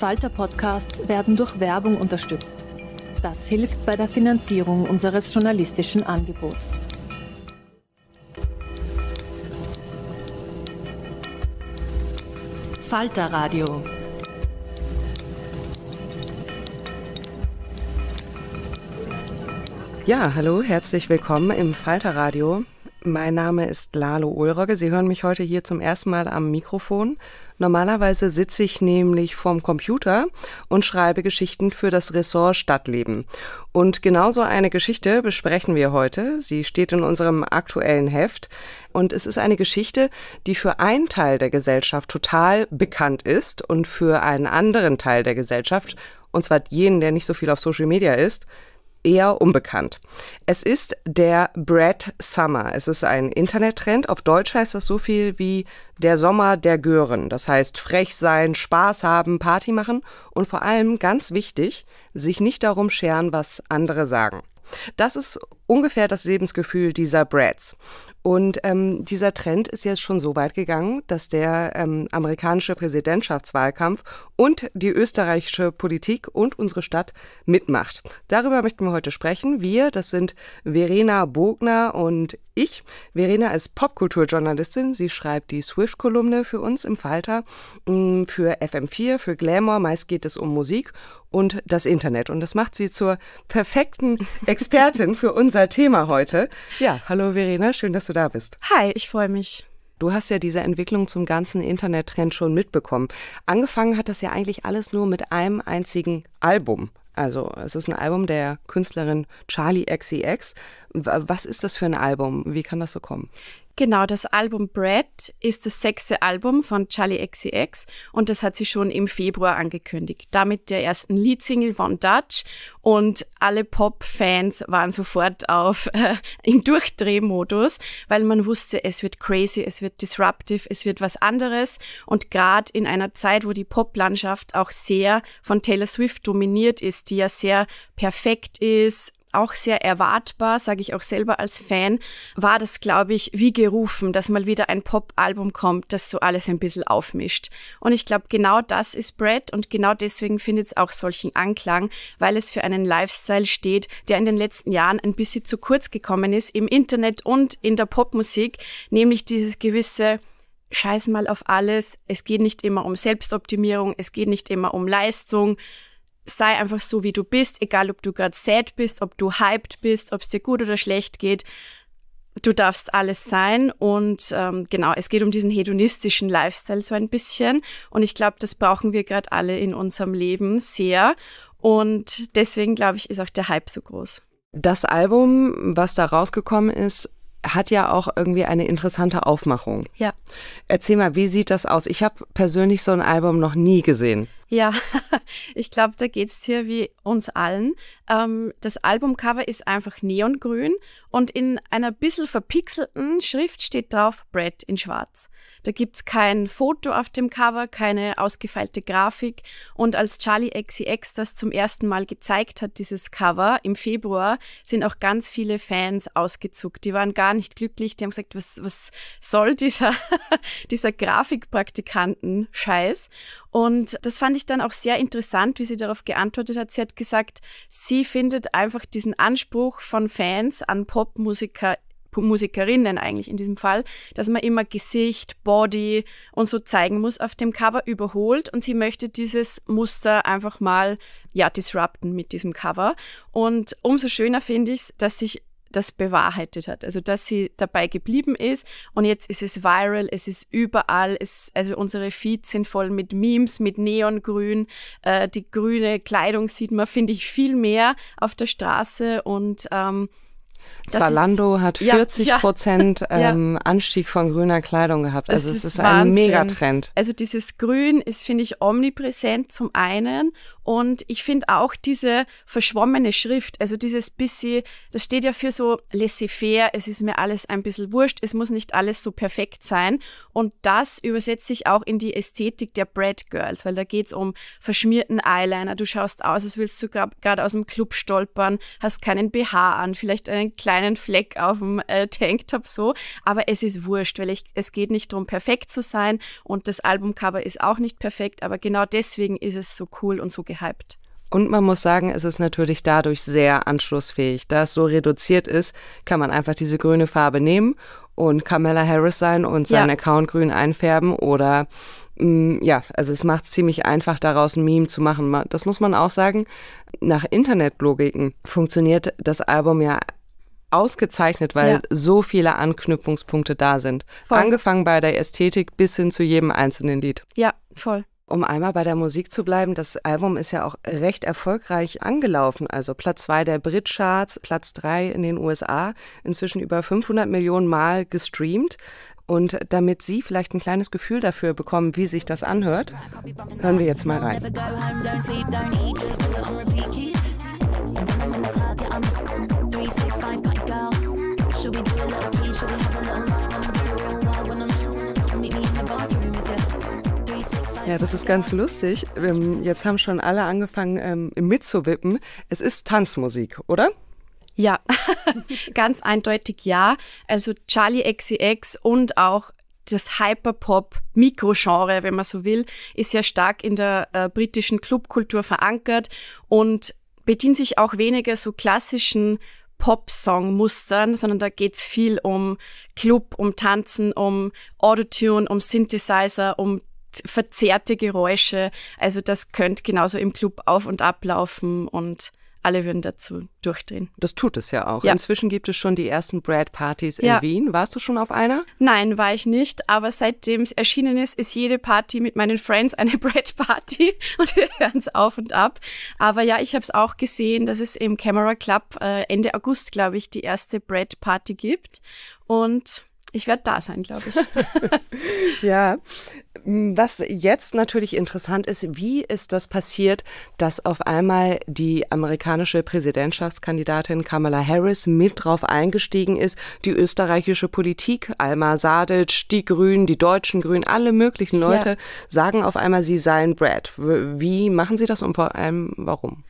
Falter Podcasts werden durch Werbung unterstützt. Das hilft bei der Finanzierung unseres journalistischen Angebots. Falter Radio. Ja, hallo, herzlich willkommen im Falter Radio. Mein Name ist Lalo Ulrogge. Sie hören mich heute hier zum ersten Mal am Mikrofon. Normalerweise sitze ich nämlich vorm Computer und schreibe Geschichten für das Ressort Stadtleben. Und genauso eine Geschichte besprechen wir heute. Sie steht in unserem aktuellen Heft. Und es ist eine Geschichte, die für einen Teil der Gesellschaft total bekannt ist und für einen anderen Teil der Gesellschaft, und zwar jenen, der nicht so viel auf Social Media ist, eher unbekannt. Es ist der Bread Summer. Es ist ein Internettrend. Auf Deutsch heißt das so viel wie der Sommer der Gören. Das heißt frech sein, Spaß haben, Party machen und vor allem ganz wichtig, sich nicht darum scheren, was andere sagen. Das ist ungefähr das Lebensgefühl dieser Brads. Und ähm, dieser Trend ist jetzt schon so weit gegangen, dass der ähm, amerikanische Präsidentschaftswahlkampf und die österreichische Politik und unsere Stadt mitmacht. Darüber möchten wir heute sprechen. Wir, das sind Verena Bogner und ich. Verena ist Popkulturjournalistin. Sie schreibt die Swift-Kolumne für uns im Falter, hm, für FM4, für Glamour. Meist geht es um Musik und das Internet. Und das macht sie zur perfekten Expertin für unser unser Thema heute. Ja, hallo Verena, schön, dass du da bist. Hi, ich freue mich. Du hast ja diese Entwicklung zum ganzen Internettrend schon mitbekommen. Angefangen hat das ja eigentlich alles nur mit einem einzigen Album. Also es ist ein Album der Künstlerin Charlie XCX. Was ist das für ein Album? Wie kann das so kommen? Genau, das Album Bread ist das sechste Album von Charlie XCX und das hat sie schon im Februar angekündigt. Damit der ersten Leadsingle von Dutch und alle Pop-Fans waren sofort auf äh, im Durchdrehmodus, weil man wusste, es wird crazy, es wird disruptive, es wird was anderes und gerade in einer Zeit, wo die Pop-Landschaft auch sehr von Taylor Swift dominiert ist, die ja sehr perfekt ist, auch sehr erwartbar, sage ich auch selber als Fan, war das, glaube ich, wie gerufen, dass mal wieder ein Pop-Album kommt, das so alles ein bisschen aufmischt. Und ich glaube, genau das ist Brad und genau deswegen findet es auch solchen Anklang, weil es für einen Lifestyle steht, der in den letzten Jahren ein bisschen zu kurz gekommen ist im Internet und in der Popmusik, nämlich dieses gewisse Scheiß mal auf alles, es geht nicht immer um Selbstoptimierung, es geht nicht immer um Leistung, sei einfach so, wie du bist, egal ob du gerade sad bist, ob du hyped bist, ob es dir gut oder schlecht geht. Du darfst alles sein und ähm, genau, es geht um diesen hedonistischen Lifestyle so ein bisschen und ich glaube, das brauchen wir gerade alle in unserem Leben sehr und deswegen glaube ich, ist auch der Hype so groß. Das Album, was da rausgekommen ist, hat ja auch irgendwie eine interessante Aufmachung. Ja. Erzähl mal, wie sieht das aus? Ich habe persönlich so ein Album noch nie gesehen. Ja, ich glaube, da geht's dir wie uns allen. Ähm, das Albumcover ist einfach neongrün und in einer bisschen verpixelten Schrift steht drauf Brad in schwarz. Da gibt's kein Foto auf dem Cover, keine ausgefeilte Grafik und als Charlie XCX das zum ersten Mal gezeigt hat, dieses Cover im Februar, sind auch ganz viele Fans ausgezuckt. Die waren gar nicht glücklich, die haben gesagt, was, was soll dieser, dieser Grafikpraktikanten-Scheiß? Und das fand ich ich dann auch sehr interessant, wie sie darauf geantwortet hat. Sie hat gesagt, sie findet einfach diesen Anspruch von Fans an Popmusiker Musikerinnen eigentlich in diesem Fall, dass man immer Gesicht, Body und so zeigen muss, auf dem Cover überholt und sie möchte dieses Muster einfach mal ja disrupten mit diesem Cover und umso schöner finde ich es, dass sich das bewahrheitet hat. Also, dass sie dabei geblieben ist und jetzt ist es viral, es ist überall, es, also unsere Feeds sind voll mit Memes, mit Neongrün, äh, die grüne Kleidung sieht man, finde ich, viel mehr auf der Straße und ähm, Zalando ist, hat 40 ja, ja, Prozent ähm, ja. Anstieg von grüner Kleidung gehabt. Also das es ist, ist ein Megatrend. Also dieses Grün ist, finde ich, omnipräsent zum einen. Und ich finde auch diese verschwommene Schrift, also dieses bisschen, das steht ja für so laissez-faire, es ist mir alles ein bisschen wurscht, es muss nicht alles so perfekt sein. Und das übersetzt sich auch in die Ästhetik der Bread Girls, weil da geht es um verschmierten Eyeliner, du schaust aus, als willst du gerade aus dem Club stolpern, hast keinen BH an, vielleicht einen kleinen Fleck auf dem äh, Tanktop so. Aber es ist wurscht, weil ich, es geht nicht darum, perfekt zu sein. Und das Albumcover ist auch nicht perfekt, aber genau deswegen ist es so cool und so gehypt. Und man muss sagen, es ist natürlich dadurch sehr anschlussfähig. Da es so reduziert ist, kann man einfach diese grüne Farbe nehmen und Kamala Harris sein und seinen ja. Account grün einfärben oder mh, mm, ja, also es macht es ziemlich einfach, daraus ein Meme zu machen. Das muss man auch sagen. Nach Internetlogiken funktioniert das Album ja ausgezeichnet, weil ja. so viele Anknüpfungspunkte da sind. Voll. Angefangen bei der Ästhetik bis hin zu jedem einzelnen Lied. Ja, voll. Um einmal bei der Musik zu bleiben, das Album ist ja auch recht erfolgreich angelaufen. Also Platz 2 der Brit-Charts, Platz 3 in den USA, inzwischen über 500 Millionen Mal gestreamt. Und damit Sie vielleicht ein kleines Gefühl dafür bekommen, wie sich das anhört, hören wir jetzt mal rein. Ja, das ist ganz lustig. Ähm, jetzt haben schon alle angefangen ähm, mitzuwippen. Es ist Tanzmusik, oder? Ja, ganz eindeutig ja. Also Charlie XCX und auch das Hyperpop Mikrogenre, wenn man so will, ist ja stark in der äh, britischen Clubkultur verankert und bedient sich auch weniger so klassischen Pop-Song-Mustern, sondern da geht es viel um Club, um Tanzen, um Autotune, um Synthesizer, um verzerrte Geräusche. Also das könnte genauso im Club auf und ab laufen und alle würden dazu durchdrehen. Das tut es ja auch. Ja. Inzwischen gibt es schon die ersten Brad-Partys in ja. Wien. Warst du schon auf einer? Nein, war ich nicht. Aber seitdem es erschienen ist, ist jede Party mit meinen Friends eine Brad-Party und wir hören es auf und ab. Aber ja, ich habe es auch gesehen, dass es im Camera Club äh, Ende August, glaube ich, die erste Brad-Party gibt. Und ich werde da sein, glaube ich. ja. Was jetzt natürlich interessant ist, wie ist das passiert, dass auf einmal die amerikanische Präsidentschaftskandidatin Kamala Harris mit drauf eingestiegen ist, die österreichische Politik, Alma Sadic, die Grünen, die deutschen Grünen, alle möglichen Leute ja. sagen auf einmal, sie seien Brad. Wie machen sie das und vor allem warum?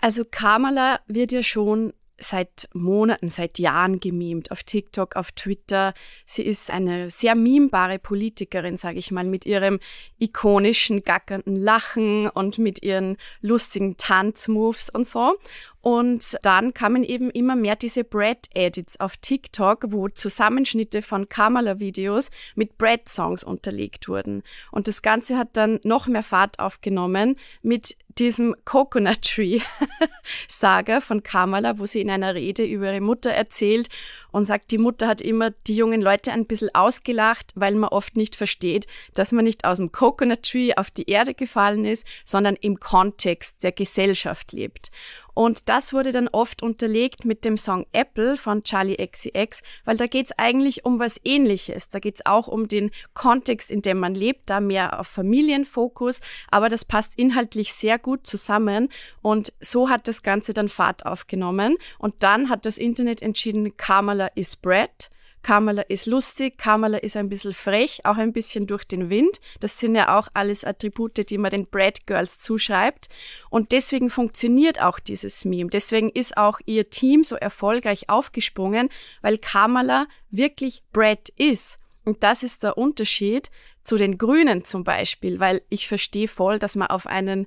Also Kamala wird ja schon seit Monaten, seit Jahren gemimt, auf TikTok, auf Twitter. Sie ist eine sehr mimbare Politikerin, sage ich mal, mit ihrem ikonischen, gackernden Lachen und mit ihren lustigen Tanzmoves und so. Und dann kamen eben immer mehr diese Brad-Edits auf TikTok, wo Zusammenschnitte von Kamala-Videos mit Brad-Songs unterlegt wurden. Und das Ganze hat dann noch mehr Fahrt aufgenommen mit diesem Coconut Tree Saga von Kamala, wo sie in einer Rede über ihre Mutter erzählt und sagt, die Mutter hat immer die jungen Leute ein bisschen ausgelacht, weil man oft nicht versteht, dass man nicht aus dem Coconut Tree auf die Erde gefallen ist, sondern im Kontext der Gesellschaft lebt. Und das wurde dann oft unterlegt mit dem Song Apple von Charlie XCX, weil da geht es eigentlich um was ähnliches. Da geht es auch um den Kontext, in dem man lebt, da mehr auf Familienfokus, aber das passt inhaltlich sehr gut zusammen und so hat das Ganze dann Fahrt aufgenommen und dann hat das Internet entschieden, Kamala is Bread Kamala ist lustig, Kamala ist ein bisschen frech, auch ein bisschen durch den Wind. Das sind ja auch alles Attribute, die man den Brad Girls zuschreibt. Und deswegen funktioniert auch dieses Meme. Deswegen ist auch ihr Team so erfolgreich aufgesprungen, weil Kamala wirklich Brad ist. Und das ist der Unterschied zu den Grünen zum Beispiel, weil ich verstehe voll, dass man auf einen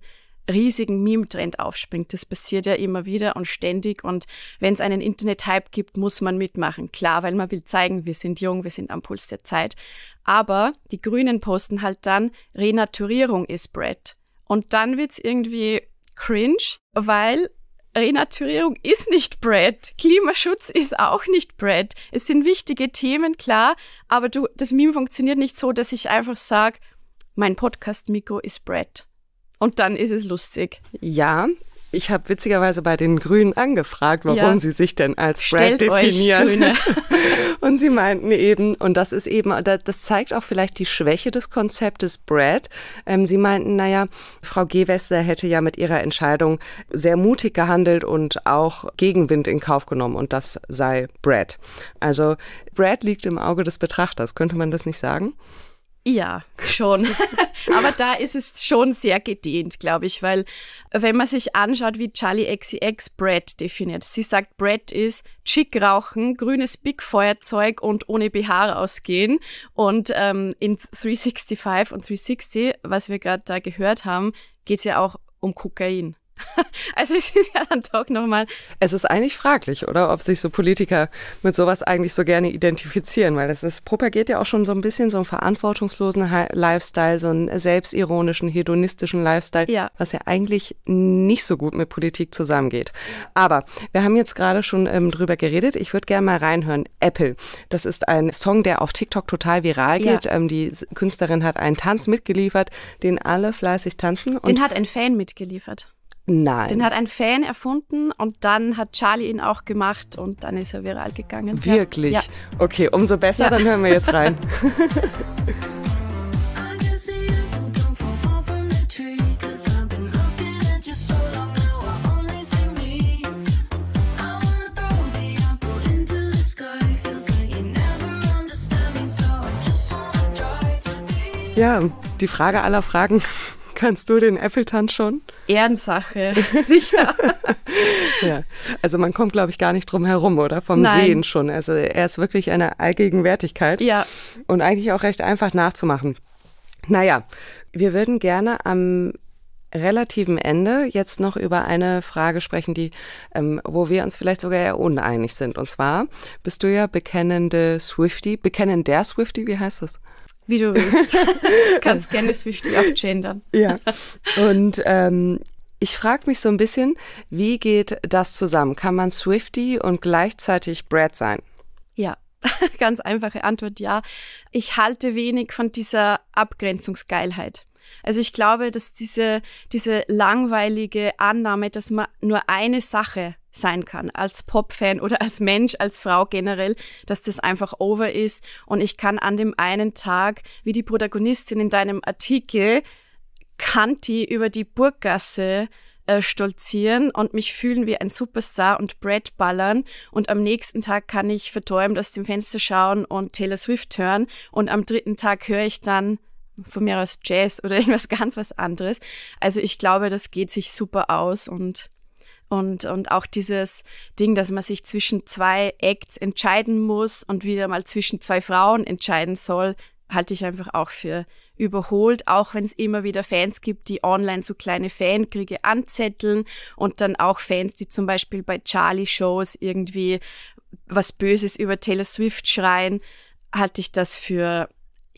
riesigen Meme-Trend aufspringt. Das passiert ja immer wieder und ständig. Und wenn es einen Internet-Hype gibt, muss man mitmachen. Klar, weil man will zeigen, wir sind jung, wir sind am Puls der Zeit. Aber die Grünen posten halt dann, Renaturierung ist Bread. Und dann wird's irgendwie cringe, weil Renaturierung ist nicht Bread. Klimaschutz ist auch nicht Bread. Es sind wichtige Themen, klar, aber du, das Meme funktioniert nicht so, dass ich einfach sage, mein Podcast-Mikro ist Brett. Und dann ist es lustig. Ja, ich habe witzigerweise bei den Grünen angefragt, warum ja. sie sich denn als Stellt Brand definieren. und sie meinten eben, und das ist eben, das zeigt auch vielleicht die Schwäche des Konzeptes Brad. Ähm, sie meinten, naja, Frau Gewessler hätte ja mit ihrer Entscheidung sehr mutig gehandelt und auch Gegenwind in Kauf genommen und das sei Brad. Also Brad liegt im Auge des Betrachters, könnte man das nicht sagen? Ja, schon. Aber da ist es schon sehr gedehnt, glaube ich, weil wenn man sich anschaut, wie Charlie XCX Bread definiert, sie sagt, Bread ist Chick rauchen, grünes Big Feuerzeug und ohne BH ausgehen. Und ähm, in 365 und 360, was wir gerade da gehört haben, geht es ja auch um Kokain. also es ist ja dann doch nochmal. Es ist eigentlich fraglich, oder? Ob sich so Politiker mit sowas eigentlich so gerne identifizieren, weil das ist, propagiert ja auch schon so ein bisschen so einen verantwortungslosen Lifestyle, so einen selbstironischen, hedonistischen Lifestyle, ja. was ja eigentlich nicht so gut mit Politik zusammengeht. Aber wir haben jetzt gerade schon ähm, drüber geredet. Ich würde gerne mal reinhören. Apple. Das ist ein Song, der auf TikTok total viral geht. Ja. Ähm, die Künstlerin hat einen Tanz mitgeliefert, den alle fleißig tanzen. Den hat ein Fan mitgeliefert. Nein. Den hat ein Fan erfunden und dann hat Charlie ihn auch gemacht und dann ist er viral gegangen. Wirklich? Ja. Okay, umso besser, ja. dann hören wir jetzt rein. Ja, die Frage aller Fragen. Kannst du den Apple-Tanz schon? Ehrensache, sicher. ja. Also man kommt, glaube ich, gar nicht drum herum, oder? Vom Nein. Sehen schon. Also er ist wirklich eine Allgegenwärtigkeit. Ja. Und eigentlich auch recht einfach nachzumachen. Naja, wir würden gerne am relativen Ende jetzt noch über eine Frage sprechen, die, ähm, wo wir uns vielleicht sogar eher uneinig sind. Und zwar bist du ja bekennende Swifty, bekennender Swifty, wie heißt das? Wie du willst. Kannst gerne swifty auch gendern. Ja. Und ähm, ich frage mich so ein bisschen, wie geht das zusammen? Kann man Swifty und gleichzeitig Brad sein? Ja, ganz einfache Antwort ja. Ich halte wenig von dieser Abgrenzungsgeilheit. Also ich glaube, dass diese, diese langweilige Annahme, dass man nur eine Sache sein kann, als Pop-Fan oder als Mensch, als Frau generell, dass das einfach over ist und ich kann an dem einen Tag, wie die Protagonistin in deinem Artikel, Kanti über die Burggasse äh, stolzieren und mich fühlen wie ein Superstar und Brad ballern und am nächsten Tag kann ich verträumt aus dem Fenster schauen und Taylor Swift hören und am dritten Tag höre ich dann von mir aus Jazz oder irgendwas ganz was anderes. Also ich glaube, das geht sich super aus und und, und auch dieses Ding, dass man sich zwischen zwei Acts entscheiden muss und wieder mal zwischen zwei Frauen entscheiden soll, halte ich einfach auch für überholt, auch wenn es immer wieder Fans gibt, die online so kleine Fankriege anzetteln und dann auch Fans, die zum Beispiel bei Charlie-Shows irgendwie was Böses über Taylor Swift schreien, halte ich das für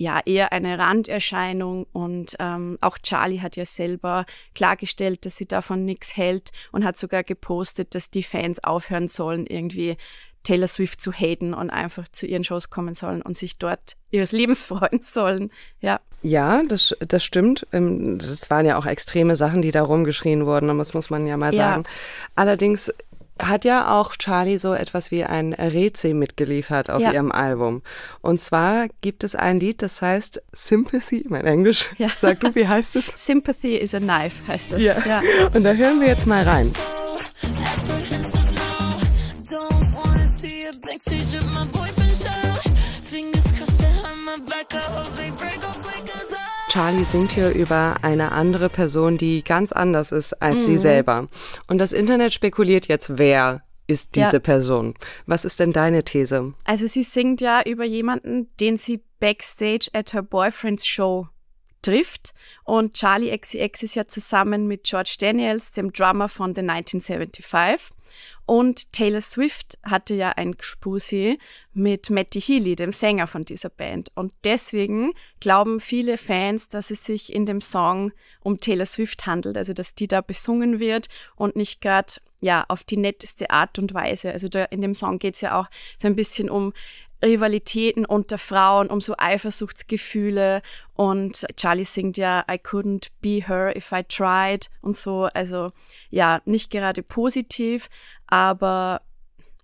ja eher eine Randerscheinung und ähm, auch Charlie hat ja selber klargestellt, dass sie davon nichts hält und hat sogar gepostet, dass die Fans aufhören sollen, irgendwie Taylor Swift zu haten und einfach zu ihren Shows kommen sollen und sich dort ihres Lebens freuen sollen. Ja. Ja, das, das stimmt. Ähm, das waren ja auch extreme Sachen, die da rumgeschrien wurden, das muss man ja mal ja. sagen. Allerdings hat ja auch Charlie so etwas wie ein Rätsel mitgeliefert auf ja. ihrem Album. Und zwar gibt es ein Lied, das heißt Sympathy, mein Englisch. Ja. Sag du, wie heißt es? Sympathy is a knife heißt es. Ja. ja. Und da hören wir jetzt mal rein. Don't wanna see a backstage of my boy Charlie singt hier über eine andere Person, die ganz anders ist als mhm. sie selber. Und das Internet spekuliert jetzt, wer ist diese ja. Person. Was ist denn deine These? Also sie singt ja über jemanden, den sie backstage at her boyfriend's show trifft. Und Charlie XCX ist ja zusammen mit George Daniels, dem Drummer von The 1975. Und Taylor Swift hatte ja ein Gspusi mit Matty Healy, dem Sänger von dieser Band. Und deswegen glauben viele Fans, dass es sich in dem Song um Taylor Swift handelt, also dass die da besungen wird und nicht gerade ja, auf die netteste Art und Weise. Also da in dem Song geht es ja auch so ein bisschen um Rivalitäten unter Frauen, um so Eifersuchtsgefühle und Charlie singt ja I couldn't be her if I tried und so, also ja, nicht gerade positiv, aber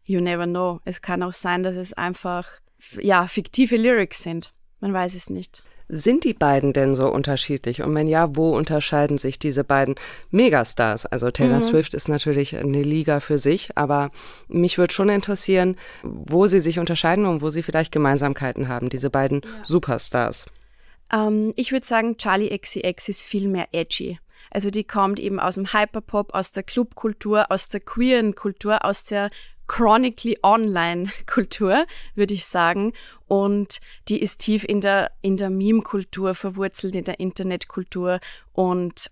you never know. Es kann auch sein, dass es einfach ja fiktive Lyrics sind. Man weiß es nicht. Sind die beiden denn so unterschiedlich? Und wenn ja, wo unterscheiden sich diese beiden Megastars? Also Taylor mhm. Swift ist natürlich eine Liga für sich, aber mich würde schon interessieren, wo sie sich unterscheiden und wo sie vielleicht Gemeinsamkeiten haben, diese beiden ja. Superstars. Ähm, ich würde sagen, Charlie XCX ist viel mehr edgy. Also die kommt eben aus dem Hyperpop, aus der Clubkultur, aus der queeren Kultur, aus der chronically online Kultur, würde ich sagen. Und die ist tief in der, in der Meme-Kultur verwurzelt, in der Internetkultur. Und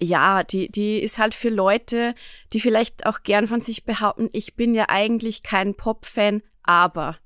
ja, die, die ist halt für Leute, die vielleicht auch gern von sich behaupten, ich bin ja eigentlich kein Pop-Fan, aber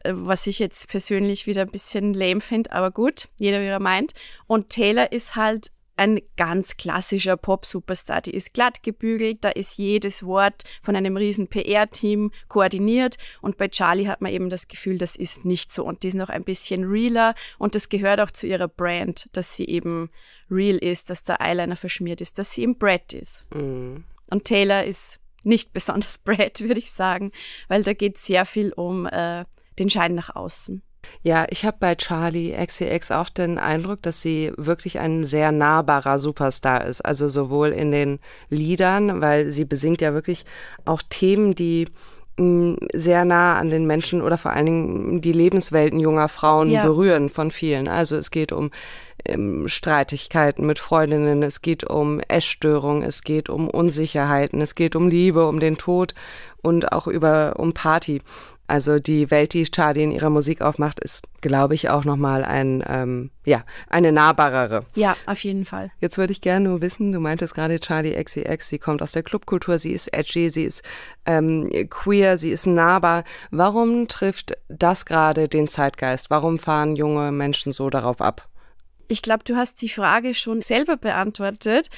äh, was ich jetzt persönlich wieder ein bisschen lame finde, aber gut, jeder wie er meint. Und Taylor ist halt ein ganz klassischer Pop-Superstar. Die ist glatt gebügelt, da ist jedes Wort von einem riesen PR-Team koordiniert und bei Charlie hat man eben das Gefühl, das ist nicht so und die ist noch ein bisschen realer und das gehört auch zu ihrer Brand, dass sie eben real ist, dass der Eyeliner verschmiert ist, dass sie im Brett ist. Mhm. Und Taylor ist nicht besonders Brett, würde ich sagen, weil da geht sehr viel um äh, den Schein nach außen. Ja, ich habe bei Charlie XCX auch den Eindruck, dass sie wirklich ein sehr nahbarer Superstar ist. Also sowohl in den Liedern, weil sie besingt ja wirklich auch Themen, die hm, sehr nah an den Menschen oder vor allen Dingen hm, die Lebenswelten junger Frauen ja. berühren von vielen. Also es geht um ähm, Streitigkeiten mit Freundinnen, es geht um Essstörungen, es geht um Unsicherheiten, es geht um Liebe, um den Tod und auch über um Party. Also die Welt, die Charlie in ihrer Musik aufmacht, ist, glaube ich, auch nochmal ein, ähm, ja, eine nahbarere. Ja, auf jeden Fall. Jetzt würde ich gerne nur wissen, du meintest gerade Charlie XCX, sie kommt aus der Clubkultur, sie ist edgy, sie ist ähm, queer, sie ist nahbar. Warum trifft das gerade den Zeitgeist? Warum fahren junge Menschen so darauf ab? Ich glaube, du hast die Frage schon selber beantwortet.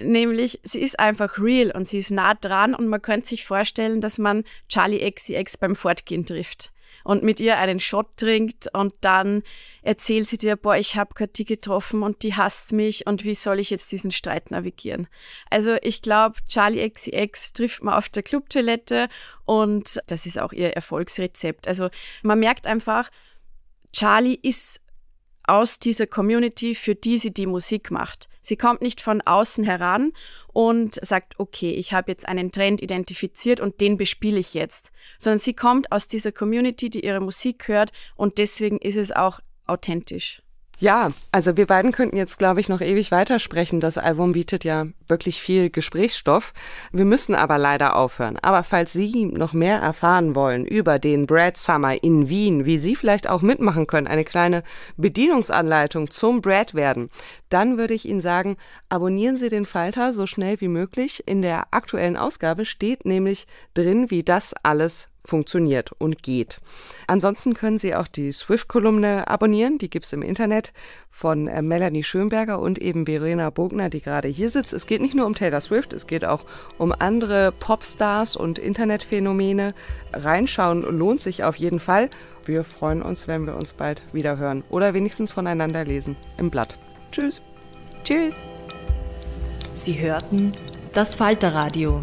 Nämlich, sie ist einfach real und sie ist nah dran und man könnte sich vorstellen, dass man Charlie XCX beim Fortgehen trifft und mit ihr einen Shot trinkt und dann erzählt sie dir, boah, ich habe Katie getroffen und die hasst mich und wie soll ich jetzt diesen Streit navigieren? Also ich glaube, Charlie XCX trifft man auf der Clubtoilette und das ist auch ihr Erfolgsrezept. Also man merkt einfach, Charlie ist aus dieser Community, für die sie die Musik macht. Sie kommt nicht von außen heran und sagt, okay, ich habe jetzt einen Trend identifiziert und den bespiele ich jetzt, sondern sie kommt aus dieser Community, die ihre Musik hört und deswegen ist es auch authentisch. Ja, also wir beiden könnten jetzt, glaube ich, noch ewig weitersprechen. Das Album bietet ja wirklich viel Gesprächsstoff. Wir müssen aber leider aufhören. Aber falls Sie noch mehr erfahren wollen über den Bread Summer in Wien, wie Sie vielleicht auch mitmachen können, eine kleine Bedienungsanleitung zum Bread werden, dann würde ich Ihnen sagen, abonnieren Sie den Falter so schnell wie möglich. In der aktuellen Ausgabe steht nämlich drin, wie das alles funktioniert und geht. Ansonsten können Sie auch die Swift-Kolumne abonnieren, die gibt es im Internet von äh, Melanie Schönberger und eben Verena Bogner, die gerade hier sitzt. Es geht nicht nur um Taylor Swift, es geht auch um andere Popstars und Internetphänomene. Reinschauen lohnt sich auf jeden Fall. Wir freuen uns, wenn wir uns bald wieder hören oder wenigstens voneinander lesen im Blatt. Tschüss. Tschüss. Sie hörten das Falterradio.